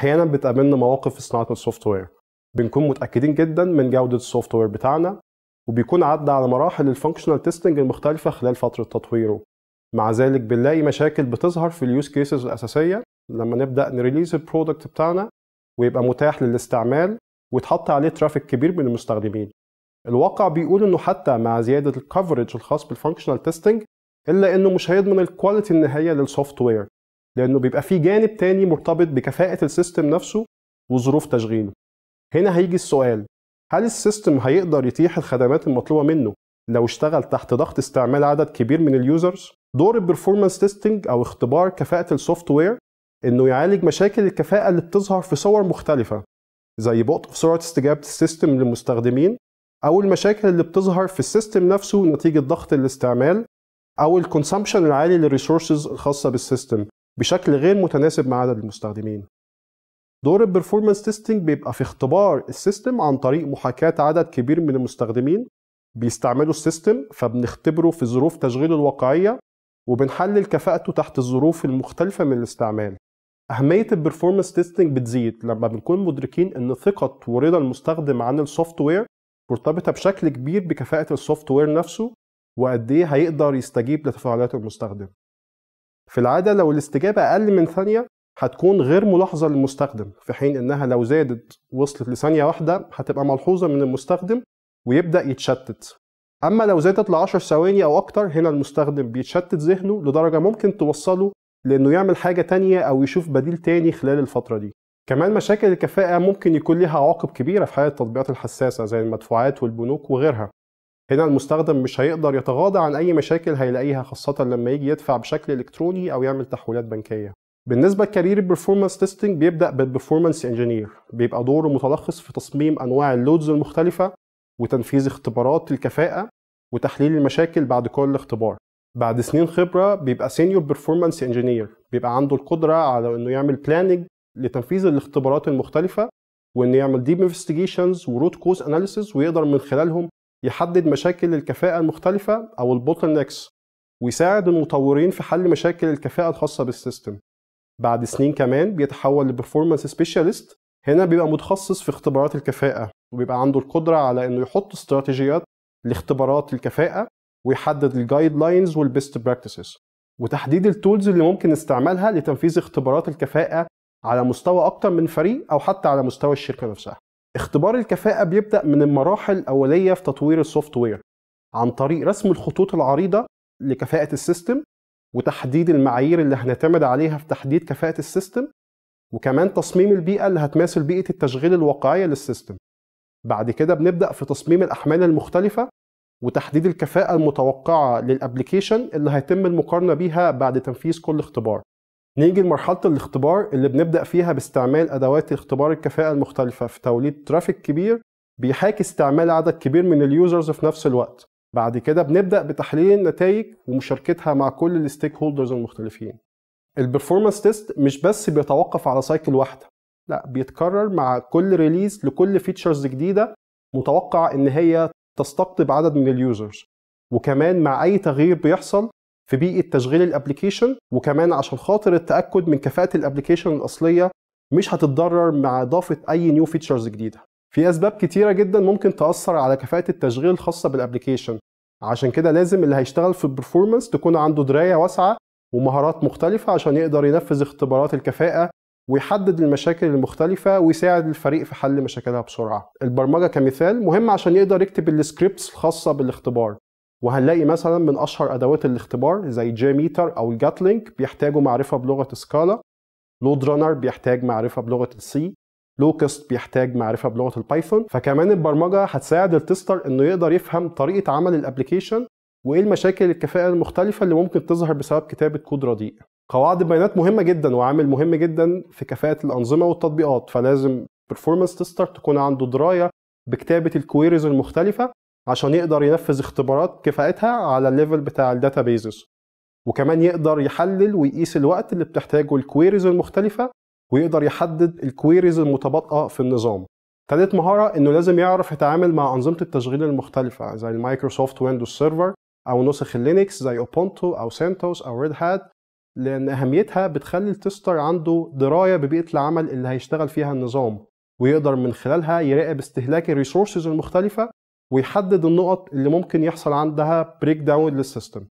احيانا بتقابلنا مواقف في صناعه السوفت وير بنكون متاكدين جدا من جوده السوفت وير بتاعنا وبيكون عدى على مراحل الفانكشنال تيستنج المختلفه خلال فتره تطويره مع ذلك بنلاقي مشاكل بتظهر في اليوز كيسز الاساسيه لما نبدا نريليز البرودكت بتاعنا ويبقى متاح للاستعمال ويتحط عليه ترافيك كبير من المستخدمين الواقع بيقول انه حتى مع زياده الكفرج الخاص بالفانكشنال تيستنج الا انه مش هيضمن الكواليتي النهائيه للسوفت وير لانه بيبقى في جانب تاني مرتبط بكفاءه السيستم نفسه وظروف تشغيله هنا هيجي السؤال هل السيستم هيقدر يتيح الخدمات المطلوبه منه لو اشتغل تحت ضغط استعمال عدد كبير من اليوزرز دور البرفورمانس تيستنج او اختبار كفاءه السوفت وير انه يعالج مشاكل الكفاءه اللي بتظهر في صور مختلفه زي بطء في سرعه استجابه السيستم للمستخدمين او المشاكل اللي بتظهر في السيستم نفسه نتيجه ضغط الاستعمال او الكونسامشن العالي للريسورسز الخاصه بالسيستم بشكل غير متناسب مع عدد المستخدمين دور البرفورمانس تيستينج بيبقى في اختبار السيستم عن طريق محاكاة عدد كبير من المستخدمين بيستعملوا السيستم فبنختبره في ظروف تشغيله الواقعية وبنحلل كفاءته تحت الظروف المختلفة من الاستعمال أهمية البرفورمانس تيستينج بتزيد لما بنكون مدركين إن ثقة ورضا المستخدم عن السوفت وير مرتبطة بشكل كبير بكفاءة السوفت وير نفسه وقد إيه هيقدر يستجيب لتفاعلات المستخدم في العادة لو الاستجابة أقل من ثانية هتكون غير ملاحظة للمستخدم في حين إنها لو زادت وصلت لثانية واحدة هتبقى ملحوظة من المستخدم ويبدأ يتشتت أما لو زادت لعشر 10 ثواني أو أكتر هنا المستخدم بيتشتت ذهنه لدرجة ممكن توصله لأنه يعمل حاجة تانية أو يشوف بديل تاني خلال الفترة دي كمان مشاكل الكفاءة ممكن يكون لها عواقب كبيرة في حالة التطبيقات الحساسة زي المدفوعات والبنوك وغيرها هنا المستخدم مش هيقدر يتغاضى عن أي مشاكل هيلاقيها خاصة لما يجي يدفع بشكل إلكتروني أو يعمل تحويلات بنكية. بالنسبة لكارير البرفورمانس تيستنج بيبدأ بالبرفورمانس انجينير بيبقى دوره متلخص في تصميم أنواع اللودز المختلفة وتنفيذ اختبارات الكفاءة وتحليل المشاكل بعد كل اختبار. بعد سنين خبرة بيبقى سينيور برفورمانس انجينير بيبقى عنده القدرة على إنه يعمل بلاننج لتنفيذ الاختبارات المختلفة وإنه يعمل ديب انفستيجيشنز وروت كوز اناليسيز ويقدر من خلالهم يحدد مشاكل الكفاءة المختلفة أو البوتل نكس ويساعد المطورين في حل مشاكل الكفاءة الخاصة بالسيستم بعد سنين كمان بيتحول لبرفورمانس سبيشاليست هنا بيبقى متخصص في اختبارات الكفاءة وبيبقى عنده القدرة على إنه يحط استراتيجيات لاختبارات الكفاءة ويحدد الجايد لاينز والبيست براكتسز وتحديد التولز اللي ممكن نستعملها لتنفيذ اختبارات الكفاءة على مستوى أكتر من فريق أو حتى على مستوى الشركة نفسها اختبار الكفاءة بيبدأ من المراحل الأولية في تطوير السوفت وير عن طريق رسم الخطوط العريضة لكفاءة السيستم وتحديد المعايير اللي هنعتمد عليها في تحديد كفاءة السيستم وكمان تصميم البيئة اللي هتماثل بيئة التشغيل الواقعية للسيستم بعد كده بنبدأ في تصميم الأحمال المختلفة وتحديد الكفاءة المتوقعة للأبليكيشن اللي هيتم المقارنة بيها بعد تنفيذ كل اختبار نيجي لمرحلة الاختبار اللي بنبدأ فيها باستعمال أدوات اختبار الكفاءة المختلفة في توليد ترافيك كبير بيحاكي استعمال عدد كبير من اليوزرز في نفس الوقت بعد كده بنبدأ بتحليل النتائج ومشاركتها مع كل الستيك هولدرز المختلفين البرفورمانس تيست مش بس بيتوقف على سايكل واحدة لا بيتكرر مع كل ريليز لكل فيتشرز جديدة متوقع ان هي تستقطب عدد من اليوزرز وكمان مع اي تغيير بيحصل في بيئه تشغيل الابلكيشن وكمان عشان خاطر التاكد من كفاءه الابلكيشن الاصليه مش هتتضرر مع اضافه اي نيو فيتشرز جديده في اسباب كتيره جدا ممكن تاثر على كفاءه التشغيل الخاصه بالابلكيشن عشان كده لازم اللي هيشتغل في البرفورمانس تكون عنده درايه واسعه ومهارات مختلفه عشان يقدر ينفذ اختبارات الكفاءه ويحدد المشاكل المختلفة ويساعد الفريق في حل مشاكلها بسرعة. البرمجة كمثال مهم عشان يقدر يكتب السكريبتس الخاصة بالاختبار وهنلاقي مثلا من اشهر ادوات الاختبار زي جي ميتر او الجاتلينك بيحتاجوا معرفه بلغه سكالا لود رانر بيحتاج معرفه بلغه السي لوكست بيحتاج معرفه بلغه البايثون فكمان البرمجه هتساعد التستر انه يقدر يفهم طريقه عمل الابلكيشن وايه المشاكل الكفاءه المختلفه اللي ممكن تظهر بسبب كتابه كود رديء قواعد البيانات مهمه جدا وعامل مهم جدا في كفاءه الانظمه والتطبيقات فلازم بيرفورمانس تستر تكون عنده درايه بكتابه الكويريز المختلفه عشان يقدر ينفذ اختبارات كفاءتها على الليفل بتاع بيزز وكمان يقدر يحلل ويقيس الوقت اللي بتحتاجه الكويريز المختلفة ويقدر يحدد الكويريز المتبطئة في النظام تالت مهارة انه لازم يعرف يتعامل مع انظمة التشغيل المختلفة زي المايكروسوفت ويندوز سيرفر او نسخ اللينكس زي اوبونتو او سنتوس او ريد هات لان اهميتها بتخلي التستر عنده دراية ببيئة العمل اللي هيشتغل فيها النظام ويقدر من خلالها يراقب استهلاك الريسورسز المختلفة ويحدد النقط اللي ممكن يحصل عندها بريك داون للسيستم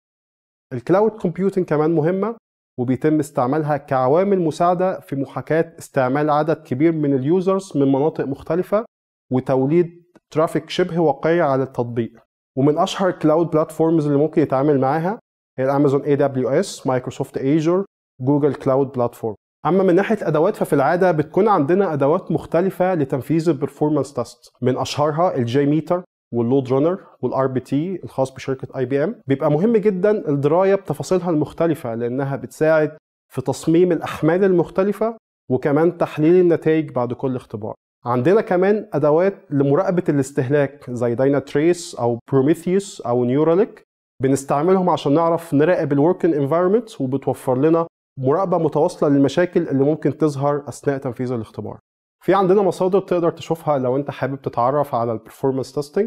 الكلاود كومبيوتنج كمان مهمة وبيتم استعمالها كعوامل مساعدة في محاكاة استعمال عدد كبير من اليوزرز من مناطق مختلفة وتوليد ترافيك شبه واقعي على التطبيق ومن أشهر الكلاود بلاتفورمز اللي ممكن يتعامل معاها هي الأمازون AWS مايكروسوفت ايجور جوجل كلاود بلاتفورم اما من ناحيه ادوات ففي العاده بتكون عندنا ادوات مختلفه لتنفيذ البرفورمانس تاست من اشهرها الجي ميتر واللود رانر والار بي تي الخاص بشركه اي بي ام بيبقى مهم جدا الدرايه بتفاصيلها المختلفه لانها بتساعد في تصميم الاحمال المختلفه وكمان تحليل النتائج بعد كل اختبار عندنا كمان ادوات لمراقبه الاستهلاك زي داينا تريس او بروميثيوس او نيوراليك بنستعملهم عشان نعرف نراقب الوركن انفايرمنت وبتوفر لنا مراقبه متواصله للمشاكل اللي ممكن تظهر اثناء تنفيذ الاختبار في عندنا مصادر تقدر تشوفها لو انت حابب تتعرف على البرفورمانس Testing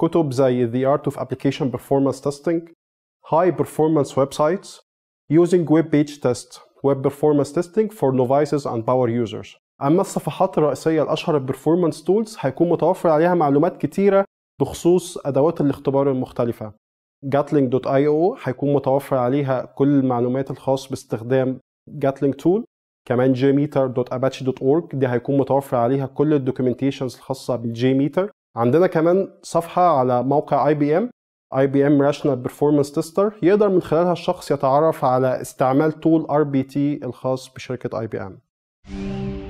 كتب زي The Art of Application Performance Testing High Performance Websites Using Web Page Test Web Performance Testing for Novices and Power Users أما الصفحات الرئيسية الأشهر Performance Tools هيكون متوفر عليها معلومات كتيرة بخصوص أدوات الاختبار المختلفة gatling.io هيكون متوفر عليها كل المعلومات الخاص باستخدام gatling tool كمان jmeter.apache.org دي هيكون متوفر عليها كل الدوكيومنتيشنز الخاصة بالجيميتر عندنا كمان صفحة على موقع اي بي ام اي بي ام راشنال بيرفورمانس تيستر يقدر من خلالها الشخص يتعرف على استعمال تول ار بي تي الخاص بشركة اي بي ام